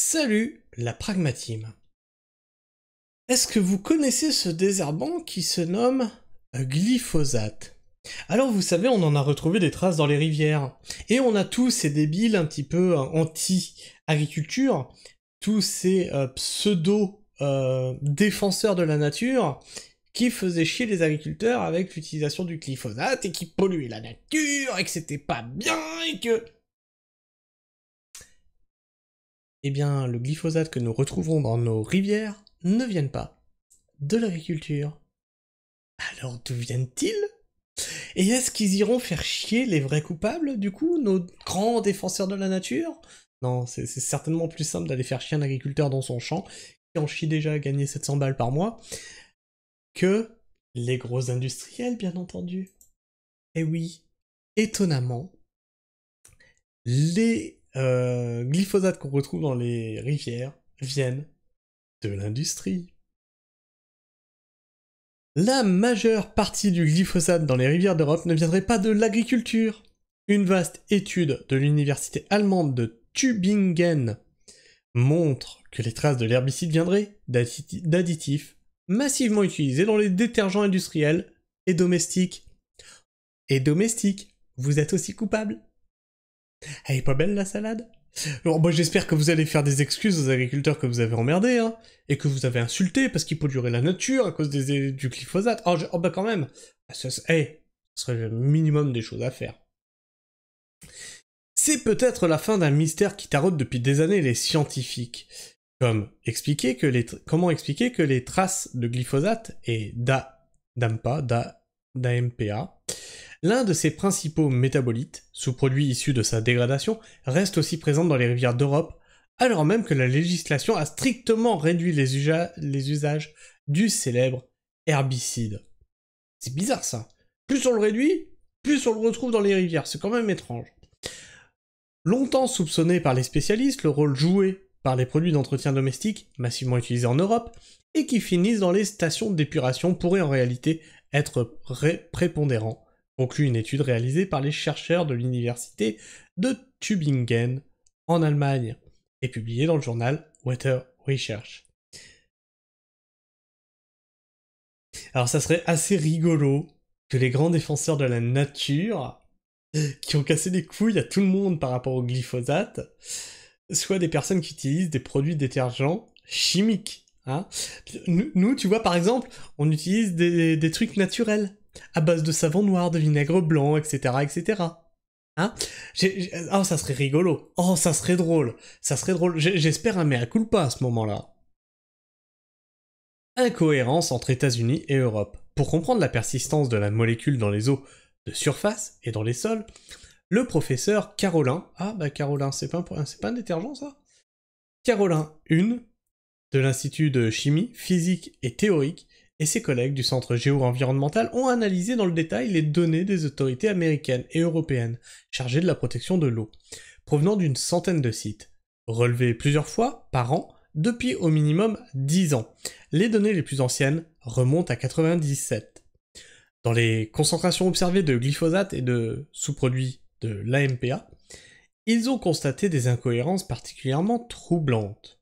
Salut la pragmatime. Est-ce que vous connaissez ce désherbant qui se nomme glyphosate Alors vous savez, on en a retrouvé des traces dans les rivières. Et on a tous ces débiles un petit peu euh, anti-agriculture, tous ces euh, pseudo-défenseurs euh, de la nature qui faisaient chier les agriculteurs avec l'utilisation du glyphosate et qui polluaient la nature et que c'était pas bien et que eh bien, le glyphosate que nous retrouvons dans nos rivières ne viennent pas de l'agriculture. Alors d'où viennent-ils Et est-ce qu'ils iront faire chier les vrais coupables, du coup, nos grands défenseurs de la nature Non, c'est certainement plus simple d'aller faire chier un agriculteur dans son champ, qui en chie déjà à gagner 700 balles par mois, que les gros industriels, bien entendu. Eh oui, étonnamment, les euh, glyphosate qu'on retrouve dans les rivières viennent de l'industrie. La majeure partie du glyphosate dans les rivières d'Europe ne viendrait pas de l'agriculture. Une vaste étude de l'université allemande de Tübingen montre que les traces de l'herbicide viendraient d'additifs massivement utilisés dans les détergents industriels et domestiques. Et domestiques, vous êtes aussi coupable elle est pas belle la salade Bon, bah, j'espère que vous allez faire des excuses aux agriculteurs que vous avez emmerdés, hein, et que vous avez insultés parce qu'ils durer la nature à cause des, du glyphosate. Oh, je, oh, bah, quand même Ce, serait le minimum des choses à faire. C'est peut-être la fin d'un mystère qui taraude depuis des années les scientifiques. Comme expliquer que les, comment expliquer que les traces de glyphosate et d'AMPA, d'AMPA, L'un de ses principaux métabolites, sous-produit issu de sa dégradation, reste aussi présent dans les rivières d'Europe, alors même que la législation a strictement réduit les, les usages du célèbre herbicide. C'est bizarre ça. Plus on le réduit, plus on le retrouve dans les rivières, c'est quand même étrange. Longtemps soupçonné par les spécialistes, le rôle joué par les produits d'entretien domestique, massivement utilisés en Europe, et qui finissent dans les stations d'épuration pourrait en réalité être prépondérant conclut une étude réalisée par les chercheurs de l'université de Tübingen en Allemagne et publiée dans le journal Water Research. Alors ça serait assez rigolo que les grands défenseurs de la nature, qui ont cassé des couilles à tout le monde par rapport au glyphosate, soient des personnes qui utilisent des produits détergents chimiques. Hein. nous, tu vois, par exemple, on utilise des trucs naturels à base de savon noir, de vinaigre blanc, etc., etc. Hein oh, ça serait rigolo. Oh, ça serait drôle. Ça serait drôle. J'espère un mea pas à ce moment-là. Incohérence entre États-Unis et Europe. Pour comprendre la persistance de la molécule dans les eaux de surface et dans les sols, le professeur Carolin, ah bah Carolin, c'est pas, un, pas un détergent ça Carolin une de l'Institut de chimie physique et théorique et ses collègues du Centre géo-environnemental ont analysé dans le détail les données des autorités américaines et européennes chargées de la protection de l'eau, provenant d'une centaine de sites, relevés plusieurs fois par an depuis au minimum 10 ans. Les données les plus anciennes remontent à 97. Dans les concentrations observées de glyphosate et de sous-produits de l'AMPA, ils ont constaté des incohérences particulièrement troublantes.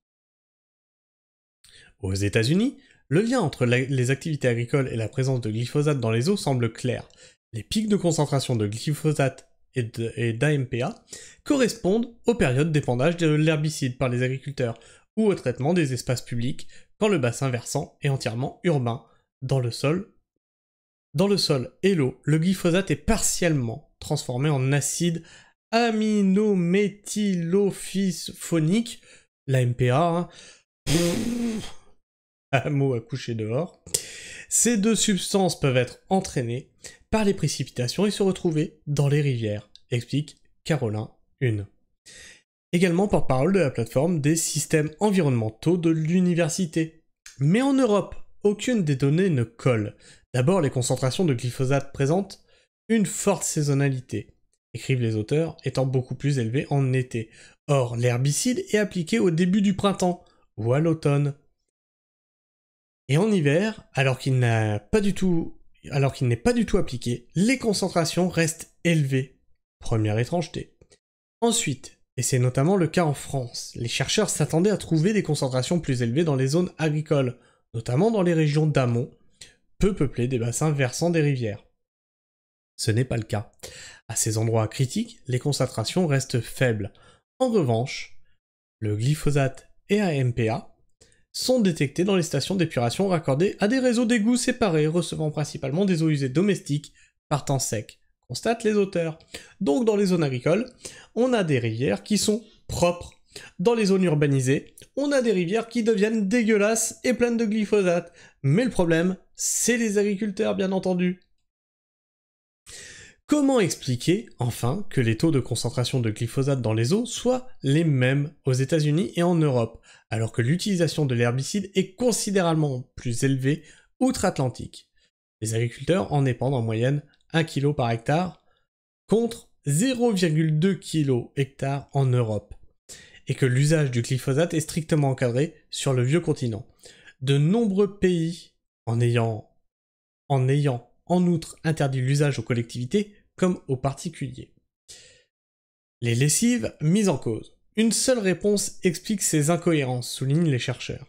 Aux États-Unis, le lien entre les activités agricoles et la présence de glyphosate dans les eaux semble clair. Les pics de concentration de glyphosate et d'AMPA correspondent aux périodes d'épandage de l'herbicide par les agriculteurs ou au traitement des espaces publics quand le bassin versant est entièrement urbain. Dans le sol, dans le sol et l'eau, le glyphosate est partiellement transformé en acide aminométhylophysphonique, l'AMPA, hein à coucher dehors. Ces deux substances peuvent être entraînées par les précipitations et se retrouver dans les rivières, explique Caroline Une. Également porte-parole de la plateforme des systèmes environnementaux de l'université. Mais en Europe, aucune des données ne colle. D'abord, les concentrations de glyphosate présentent une forte saisonnalité, écrivent les auteurs, étant beaucoup plus élevées en été. Or, l'herbicide est appliqué au début du printemps ou à l'automne. Et en hiver, alors qu'il n'est pas du tout appliqué, les concentrations restent élevées. Première étrangeté. Ensuite, et c'est notamment le cas en France, les chercheurs s'attendaient à trouver des concentrations plus élevées dans les zones agricoles, notamment dans les régions d'amont, peu peuplées des bassins versants des rivières. Ce n'est pas le cas. À ces endroits critiques, les concentrations restent faibles. En revanche, le glyphosate et AMPA sont détectés dans les stations d'épuration raccordées à des réseaux d'égouts séparés recevant principalement des eaux usées domestiques par temps sec, constatent les auteurs. Donc dans les zones agricoles, on a des rivières qui sont propres. Dans les zones urbanisées, on a des rivières qui deviennent dégueulasses et pleines de glyphosate. Mais le problème, c'est les agriculteurs, bien entendu. Comment expliquer, enfin, que les taux de concentration de glyphosate dans les eaux soient les mêmes aux États-Unis et en Europe, alors que l'utilisation de l'herbicide est considérablement plus élevée outre-Atlantique Les agriculteurs en épandent en moyenne 1 kg par hectare contre 0,2 kg hectare en Europe, et que l'usage du glyphosate est strictement encadré sur le vieux continent. De nombreux pays, en ayant, en ayant en outre interdit l'usage aux collectivités, comme aux particuliers. Les lessives mises en cause. Une seule réponse explique ces incohérences, soulignent les chercheurs.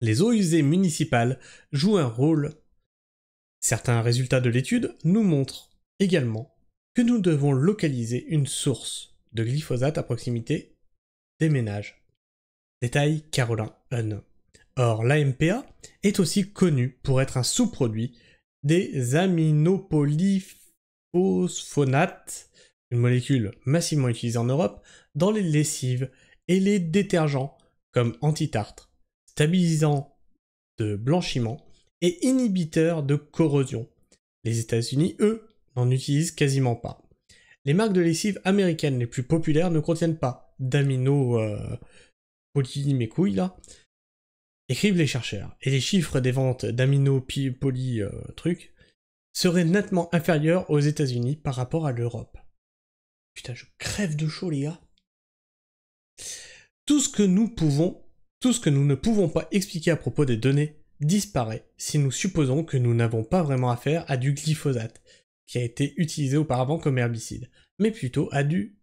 Les eaux usées municipales jouent un rôle. Certains résultats de l'étude nous montrent également que nous devons localiser une source de glyphosate à proximité des ménages. Détail Caroline Hun. Or, l'AMPA est aussi connu pour être un sous-produit des aminopolyphénols phosphonate, une molécule massivement utilisée en Europe, dans les lessives et les détergents comme antitartre, stabilisant de blanchiment et inhibiteur de corrosion. Les États-Unis, eux, n'en utilisent quasiment pas. Les marques de lessives américaines les plus populaires ne contiennent pas d'amino euh, couilles là. Écrivent les chercheurs et les chiffres des ventes d'amino poly euh, trucs serait nettement inférieur aux États-Unis par rapport à l'Europe. Putain, je crève de chaud, les gars. Tout ce que nous pouvons, tout ce que nous ne pouvons pas expliquer à propos des données disparaît si nous supposons que nous n'avons pas vraiment affaire à du glyphosate, qui a été utilisé auparavant comme herbicide, mais plutôt à du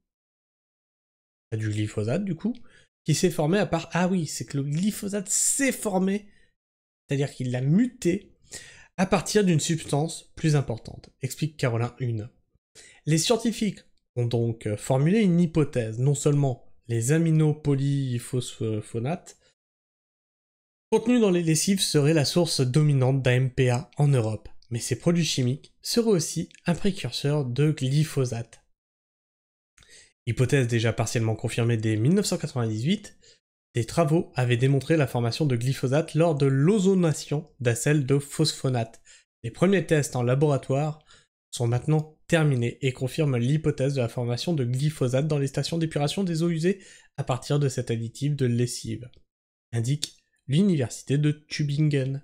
à du glyphosate du coup, qui s'est formé à part ah oui, c'est que le glyphosate s'est formé, c'est-à-dire qu'il l'a muté à partir d'une substance plus importante, explique Caroline Hune. Les scientifiques ont donc euh, formulé une hypothèse, non seulement les aminopolyphosphonates contenus dans les lessives seraient la source dominante d'AMPA en Europe, mais ces produits chimiques seraient aussi un précurseur de glyphosate. Hypothèse déjà partiellement confirmée dès 1998, des travaux avaient démontré la formation de glyphosate lors de l'ozonation d'acelles de phosphonate. Les premiers tests en laboratoire sont maintenant terminés et confirment l'hypothèse de la formation de glyphosate dans les stations d'épuration des eaux usées à partir de cet additif de lessive, indique l'université de Tübingen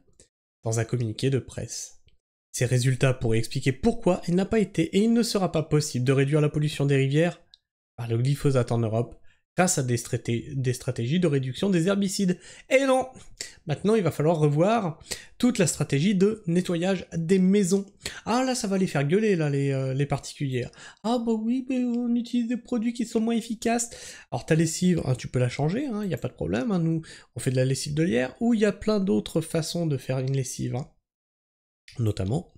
dans un communiqué de presse. Ces résultats pourraient expliquer pourquoi il n'a pas été et il ne sera pas possible de réduire la pollution des rivières par le glyphosate en Europe grâce à des, stratégies de réduction des herbicides. Et non Maintenant, il va falloir revoir toute la stratégie de nettoyage des maisons. Ah là, ça va les faire gueuler, là, les, euh, particuliers. particulières. Ah bah oui, mais on utilise des produits qui sont moins efficaces. Alors ta lessive, hein, tu peux la changer, il hein, n'y a pas de problème. Hein, nous, on fait de la lessive de lierre, ou il y a plein d'autres façons de faire une lessive. Notamment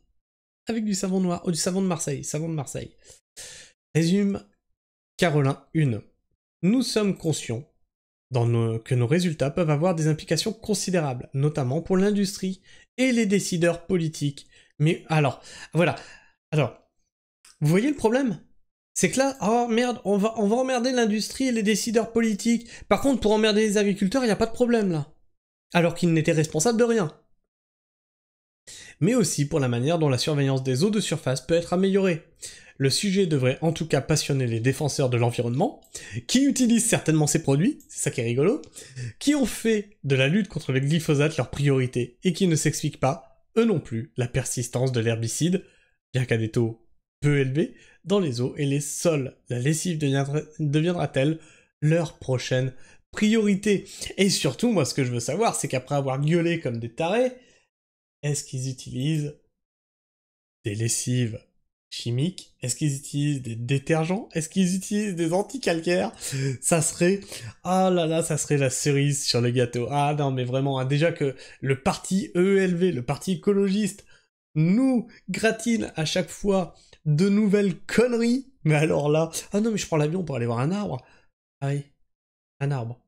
avec du savon noir, ou euh, du savon de Marseille, savon de Marseille. Résume Caroline, 1. Nous sommes conscients que nos résultats peuvent avoir des implications considérables, notamment pour l'industrie et les décideurs politiques. Mais alors, voilà. Alors, vous voyez le problème c'est que là, oh merde, on va, on va emmerder l'industrie et les décideurs politiques. Par contre, pour emmerder les agriculteurs, il n'y a pas de problème là. Alors qu'ils n'étaient responsables de rien. Mais aussi pour la manière dont la surveillance des eaux de surface peut être améliorée. Le sujet devrait en tout cas passionner les défenseurs de l'environnement, qui utilisent certainement ces produits, c'est ça qui est rigolo, qui ont fait de la lutte contre le glyphosate leur priorité et qui ne s'expliquent pas, eux non plus, la persistance de l'herbicide, bien qu'à des taux peu élevés, dans les eaux et les sols. La lessive deviendra-t-elle leur prochaine priorité Et surtout, moi ce que je veux savoir, c'est qu'après avoir gueulé comme des tarés, est-ce qu'ils utilisent des lessives chimiques Est-ce qu'ils utilisent des détergents Est-ce qu'ils utilisent des anticalcaires Ça serait... Ah là là, ça serait la cerise sur le gâteau. Ah non, mais vraiment, hein. déjà que le parti EELV, le parti écologiste, nous gratine à chaque fois de nouvelles conneries. Mais alors là... Ah non, mais je prends l'avion pour aller voir un arbre. Ah oui, un arbre.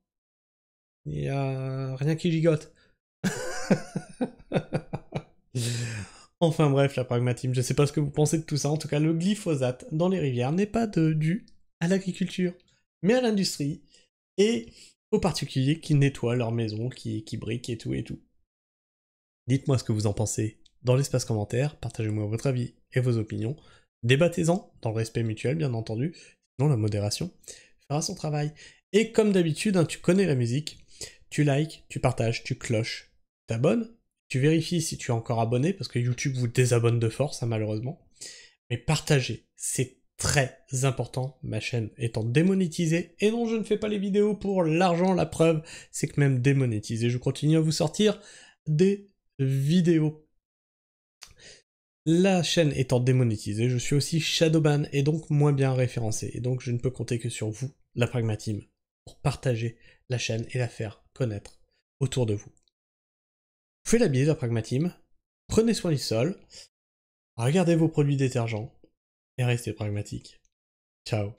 Il n'y a rien qui gigote. Enfin bref, la pragmatisme, je sais pas ce que vous pensez de tout ça, en tout cas le glyphosate dans les rivières n'est pas dû à l'agriculture, mais à l'industrie et aux particuliers qui nettoient leur maison, qui, qui briquent et tout et tout. Dites-moi ce que vous en pensez dans l'espace commentaire, partagez-moi votre avis et vos opinions, débattez-en dans le respect mutuel bien entendu, sinon la modération fera son travail. Et comme d'habitude, hein, tu connais la musique, tu likes, tu partages, tu cloches, t'abonnes tu vérifies si tu es encore abonné, parce que YouTube vous désabonne de force, hein, malheureusement. Mais partagez, c'est très important, ma chaîne étant démonétisée, et non je ne fais pas les vidéos pour l'argent, la preuve, c'est que même démonétisée, je continue à vous sortir des vidéos. La chaîne étant démonétisée, je suis aussi shadowban et donc moins bien référencé, et donc je ne peux compter que sur vous, la pragmatime, pour partager la chaîne et la faire connaître autour de vous faites la bise à Pragmatim, prenez soin du sol, regardez vos produits détergents et restez pragmatiques. Ciao